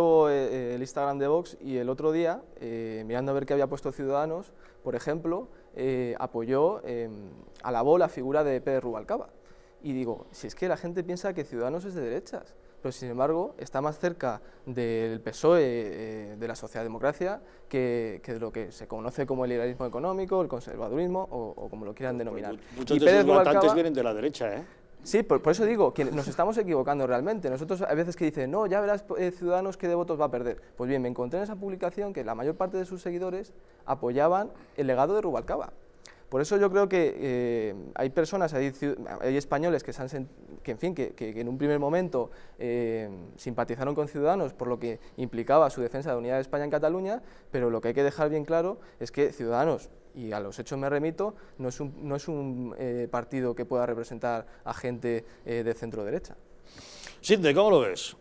Eh, eh, el Instagram de Vox y el otro día, eh, mirando a ver qué había puesto Ciudadanos, por ejemplo, apoyó, em, alabó la figura de Pedro Rubalcaba. Y digo, si es que la gente piensa que Ciudadanos es de derechas, pero sin embargo está más cerca del PSOE, de la socialdemocracia, que, que, de lo que se conoce como el liberalismo económico, el conservadurismo o, como lo quieran pues denominar. muchos de sus Rubalcaba, vienen de la derecha, ¿eh? Sí, por, eso digo que nos estamos equivocando realmente. Nosotros a veces que dicen, no, ya verás eh, Ciudadanos qué de votos va a perder. Pues bien, me encontré en esa publicación que la mayor parte de sus seguidores apoyaban el legado de Rubalcaba. Por eso yo creo que eh, hay personas, hay, españoles que, se han que, en, fin, en un primer momento eh, simpatizaron con Ciudadanos por lo que implicaba su defensa de la unidad de España en Cataluña, pero lo que hay que dejar bien claro es que Ciudadanos y a los hechos me remito, no es un, no es un eh, partido que pueda representar a gente eh, de centro derecha. Sinte, ¿cómo lo ves?